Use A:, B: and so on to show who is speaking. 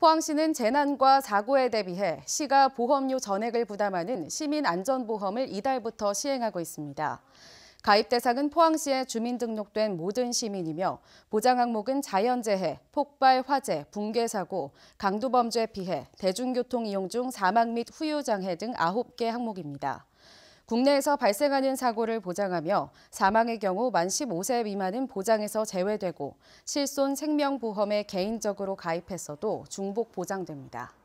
A: 포항시는 재난과 사고에 대비해 시가 보험료 전액을 부담하는 시민안전보험을 이달부터 시행하고 있습니다. 가입 대상은 포항시에 주민등록된 모든 시민이며 보장 항목은 자연재해, 폭발, 화재, 붕괴사고, 강도범죄 피해, 대중교통 이용 중 사망 및 후유장해 등 9개 항목입니다. 국내에서 발생하는 사고를 보장하며 사망의 경우 만 15세 미만은 보장에서 제외되고 실손 생명보험에 개인적으로 가입했어도 중복 보장됩니다.